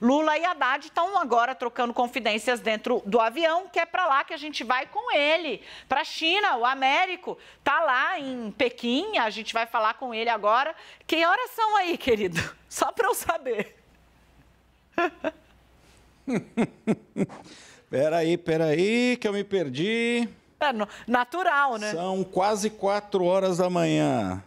Lula e Haddad estão agora trocando confidências dentro do avião, que é para lá que a gente vai com ele, para a China, o Américo tá lá em Pequim, a gente vai falar com ele agora. Que horas são aí, querido? Só para eu saber. peraí, peraí, que eu me perdi. É natural, né? São quase quatro horas da manhã.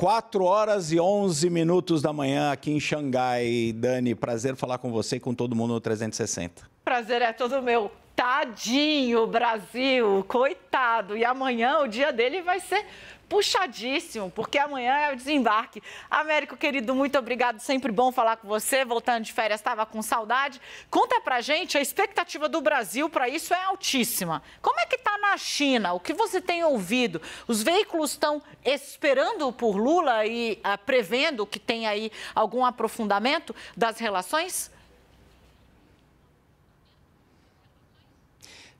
4 horas e 11 minutos da manhã aqui em Xangai. Dani, prazer falar com você e com todo mundo no 360. Prazer é todo meu. Tadinho, Brasil, coitado. E amanhã o dia dele vai ser puxadíssimo, porque amanhã é o desembarque. Américo, querido, muito obrigado. Sempre bom falar com você. Voltando de férias, estava com saudade. Conta pra gente, a expectativa do Brasil para isso é altíssima. Como é que tá na China? O que você tem ouvido? Os veículos estão esperando por Lula e ah, prevendo que tem aí algum aprofundamento das relações?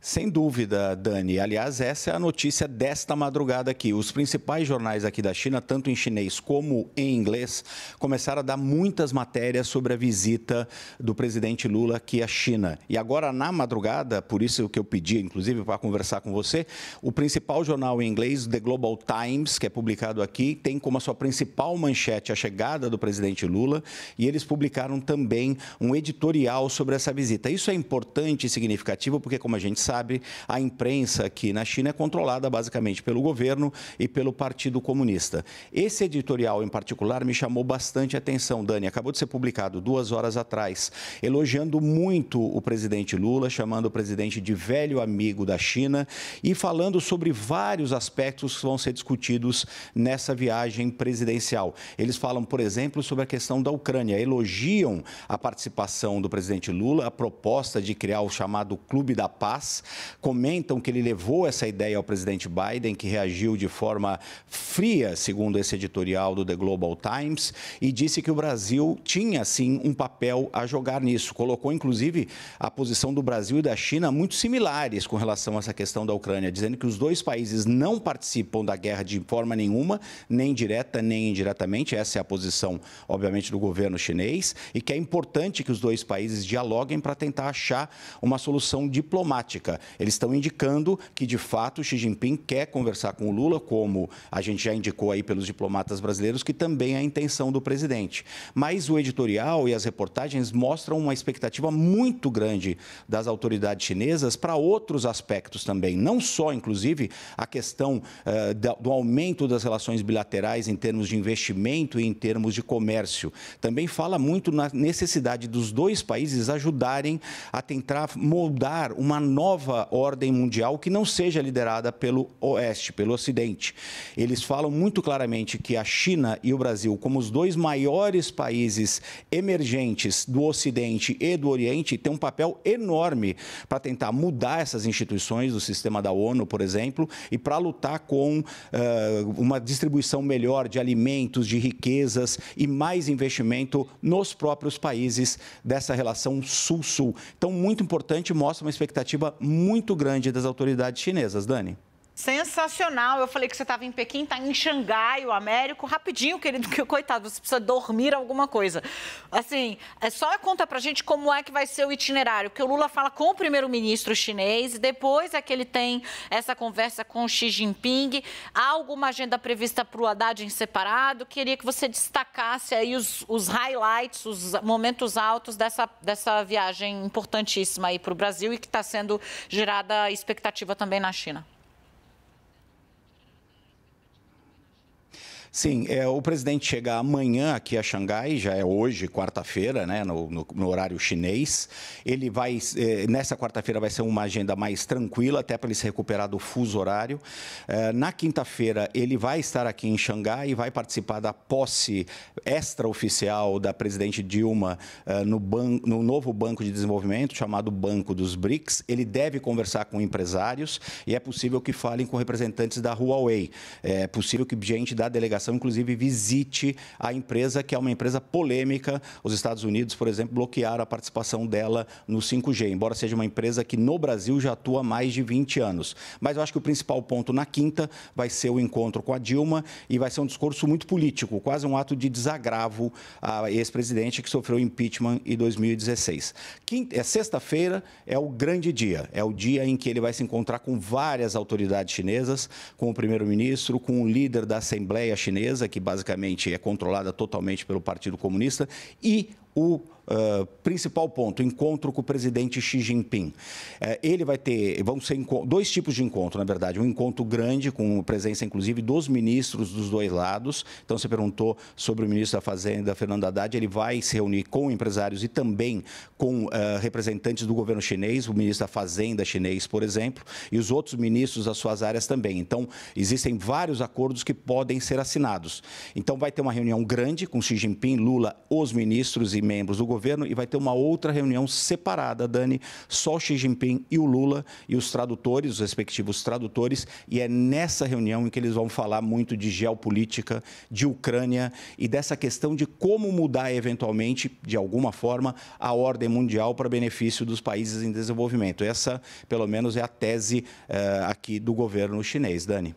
Sem dúvida, Dani. Aliás, essa é a notícia desta madrugada aqui. Os principais jornais aqui da China, tanto em chinês como em inglês, começaram a dar muitas matérias sobre a visita do presidente Lula aqui à China. E agora, na madrugada, por isso que eu pedi, inclusive, para conversar com você, o principal jornal em inglês, The Global Times, que é publicado aqui, tem como a sua principal manchete a chegada do presidente Lula e eles publicaram também um editorial sobre essa visita. Isso é importante e significativo porque, como a gente sabe, sabe, a imprensa aqui na China é controlada basicamente pelo governo e pelo Partido Comunista. Esse editorial em particular me chamou bastante atenção, Dani. Acabou de ser publicado duas horas atrás, elogiando muito o presidente Lula, chamando o presidente de velho amigo da China e falando sobre vários aspectos que vão ser discutidos nessa viagem presidencial. Eles falam, por exemplo, sobre a questão da Ucrânia, elogiam a participação do presidente Lula, a proposta de criar o chamado Clube da Paz, comentam que ele levou essa ideia ao presidente Biden, que reagiu de forma fria, segundo esse editorial do The Global Times, e disse que o Brasil tinha, sim, um papel a jogar nisso. Colocou, inclusive, a posição do Brasil e da China muito similares com relação a essa questão da Ucrânia, dizendo que os dois países não participam da guerra de forma nenhuma, nem direta nem indiretamente. Essa é a posição, obviamente, do governo chinês, e que é importante que os dois países dialoguem para tentar achar uma solução diplomática. Eles estão indicando que, de fato, Xi Jinping quer conversar com o Lula, como a gente já indicou aí pelos diplomatas brasileiros, que também é a intenção do presidente. Mas o editorial e as reportagens mostram uma expectativa muito grande das autoridades chinesas para outros aspectos também, não só, inclusive, a questão uh, do aumento das relações bilaterais em termos de investimento e em termos de comércio. Também fala muito na necessidade dos dois países ajudarem a tentar moldar uma nova nova ordem mundial que não seja liderada pelo Oeste, pelo Ocidente. Eles falam muito claramente que a China e o Brasil, como os dois maiores países emergentes do Ocidente e do Oriente, têm um papel enorme para tentar mudar essas instituições do sistema da ONU, por exemplo, e para lutar com uh, uma distribuição melhor de alimentos, de riquezas e mais investimento nos próprios países dessa relação sul-sul. Então, muito importante, mostra uma expectativa muito muito grande das autoridades chinesas, Dani. Sensacional. Eu falei que você estava em Pequim, está em Xangai, o Américo. Rapidinho, querido, que coitado, você precisa dormir alguma coisa. Assim, é só conta a gente como é que vai ser o itinerário, que o Lula fala com o primeiro-ministro chinês, depois é que ele tem essa conversa com Xi Jinping. Há alguma agenda prevista para o Haddad em separado? Queria que você destacasse aí os, os highlights, os momentos altos dessa, dessa viagem importantíssima aí para o Brasil e que está sendo gerada expectativa também na China. Sim, é, o presidente chega amanhã aqui a Xangai, já é hoje, quarta-feira, né, no, no, no, horário chinês. Ele vai, é, nessa quarta-feira vai ser uma agenda mais tranquila, até para ele se recuperar do fuso horário. É, na quinta-feira, ele vai estar aqui em Xangai e vai participar da posse extraoficial da presidente Dilma é, no, ban no novo Banco de Desenvolvimento, chamado Banco dos BRICS. Ele deve conversar com empresários e é possível que falem com representantes da Huawei. É possível que gente da delegação investigação, inclusive visite a empresa, que é uma empresa polêmica. Os Estados Unidos, por exemplo, bloquearam a participação dela no 5G, embora seja uma empresa que no Brasil já atua há mais de 20 anos. Mas eu acho que o principal ponto na quinta vai ser o encontro com a Dilma e vai ser um discurso muito político, quase um ato de desagravo a ex-presidente que sofreu impeachment em 2016. Quinta, é sexta-feira é o grande dia, é o dia em que ele vai se encontrar com várias autoridades chinesas, com o primeiro-ministro, com o líder da Assembleia Chinesa chinesa, que basicamente é controlada totalmente pelo Partido Comunista, e o Uh, principal ponto, encontro com o presidente Xi Jinping. Uh, ele vai ter, vão ser dois tipos de encontro, na verdade. Um encontro grande, com presença, inclusive, dos ministros dos dois lados. Então, você perguntou sobre o ministro da Fazenda, Fernando Haddad. Ele vai se reunir com empresários e também com uh, representantes do governo chinês, o ministro da Fazenda chinês, por exemplo, e os outros ministros das suas áreas também. Então, existem vários acordos que podem ser assinados. Então, vai ter uma reunião grande com Xi Jinping, Lula, os ministros e membros do governo e vai ter uma outra reunião separada, Dani, só o Xi Jinping e o Lula e os tradutores, os respectivos tradutores, e é nessa reunião em que eles vão falar muito de geopolítica, de Ucrânia e dessa questão de como mudar eventualmente, de alguma forma, a ordem mundial para benefício dos países em desenvolvimento. Essa, pelo menos, é a tese uh, aqui do governo chinês, Dani.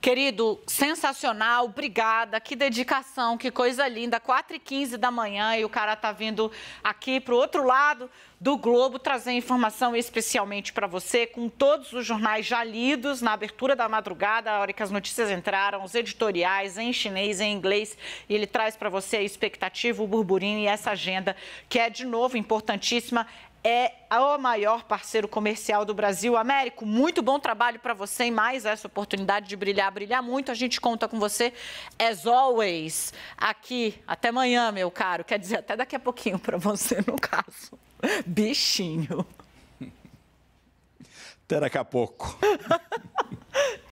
Querido, sensacional, obrigada, que dedicação, que coisa linda. 4h15 da manhã e o cara tá vindo aqui para o outro lado do Globo trazer informação especialmente para você, com todos os jornais já lidos na abertura da madrugada, a hora que as notícias entraram, os editoriais em chinês, em inglês, e ele traz para você a expectativa, o burburinho e essa agenda que é de novo importantíssima é o maior parceiro comercial do Brasil. Américo, muito bom trabalho para você e mais essa oportunidade de brilhar, brilhar muito. A gente conta com você, as always, aqui. Até amanhã, meu caro. Quer dizer, até daqui a pouquinho para você, no caso. Bichinho. Até daqui a pouco.